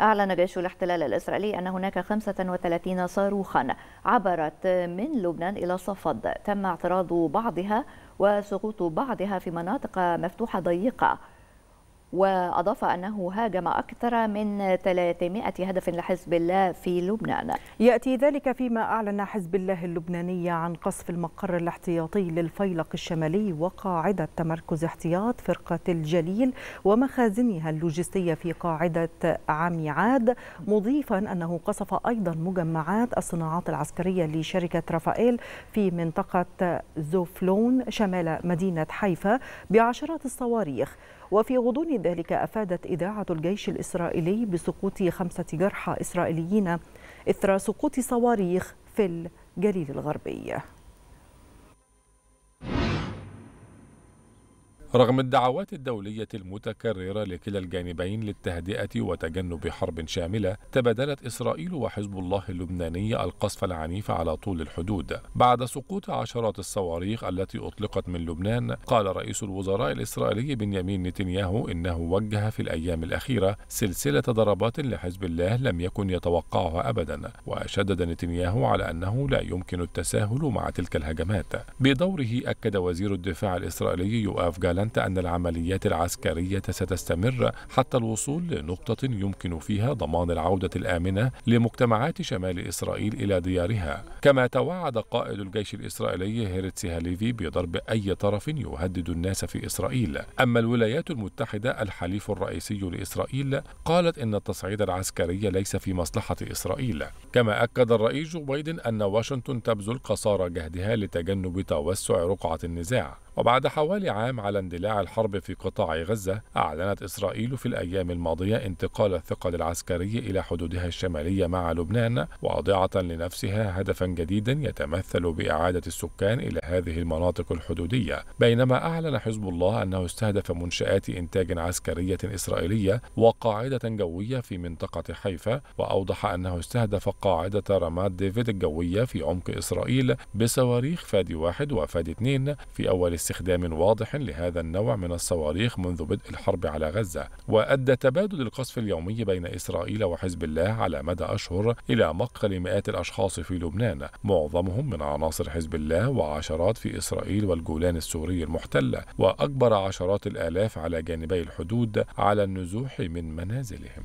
أعلن جيش الاحتلال الإسرائيلي أن هناك 35 صاروخا عبرت من لبنان إلى صفد تم اعتراض بعضها وسقوط بعضها في مناطق مفتوحة ضيقة وأضاف أنه هاجم أكثر من 300 هدف لحزب الله في لبنان يأتي ذلك فيما أعلن حزب الله اللبناني عن قصف المقر الاحتياطي للفيلق الشمالي وقاعدة تمركز احتياط فرقة الجليل ومخازنها اللوجستية في قاعدة عميعاد مضيفا أنه قصف أيضا مجمعات الصناعات العسكرية لشركة رافائيل في منطقة زوفلون شمال مدينة حيفا بعشرات الصواريخ وفي غضون ذلك أفادت إذاعة الجيش الإسرائيلي بسقوط خمسة جرحى إسرائيليين إثر سقوط صواريخ في الجليل الغربي رغم الدعوات الدولية المتكررة لكلا الجانبين للتهدئة وتجنب حرب شاملة تبادلت إسرائيل وحزب الله اللبناني القصف العنيف على طول الحدود بعد سقوط عشرات الصواريخ التي أطلقت من لبنان قال رئيس الوزراء الإسرائيلي بنيامين نتنياهو إنه وجه في الأيام الأخيرة سلسلة ضربات لحزب الله لم يكن يتوقعها أبدا وشدد نتنياهو على أنه لا يمكن التساهل مع تلك الهجمات بدوره أكد وزير الدفاع الإسرائيلي يؤاف جالان أعلنت أن العمليات العسكرية ستستمر حتى الوصول لنقطة يمكن فيها ضمان العودة الآمنة لمجتمعات شمال إسرائيل إلى ديارها كما توعد قائد الجيش الإسرائيلي هيرتسي هاليفي بضرب أي طرف يهدد الناس في إسرائيل أما الولايات المتحدة الحليف الرئيسي لإسرائيل قالت إن التصعيد العسكري ليس في مصلحة إسرائيل كما أكد الرئيس جو بايدن أن واشنطن تبذل قصارى جهدها لتجنب توسع رقعة النزاع وبعد حوالي عام على اندلاع الحرب في قطاع غزة أعلنت إسرائيل في الأيام الماضية انتقال الثقل العسكري إلى حدودها الشمالية مع لبنان واضعة لنفسها هدفا جديدا يتمثل بإعادة السكان إلى هذه المناطق الحدودية بينما أعلن حزب الله أنه استهدف منشآت إنتاج عسكرية إسرائيلية وقاعدة جوية في منطقة حيفا وأوضح أنه استهدف قاعدة رماد ديفيد الجوية في عمق إسرائيل بصواريخ فادي واحد وفادي اثنين في أول استخدام واضح لهذا النوع من الصواريخ منذ بدء الحرب على غزة وأدى تبادل القصف اليومي بين إسرائيل وحزب الله على مدى أشهر إلى مقتل مئات الأشخاص في لبنان معظمهم من عناصر حزب الله وعشرات في إسرائيل والجولان السوري المحتلة وأجبر عشرات الآلاف على جانبي الحدود على النزوح من منازلهم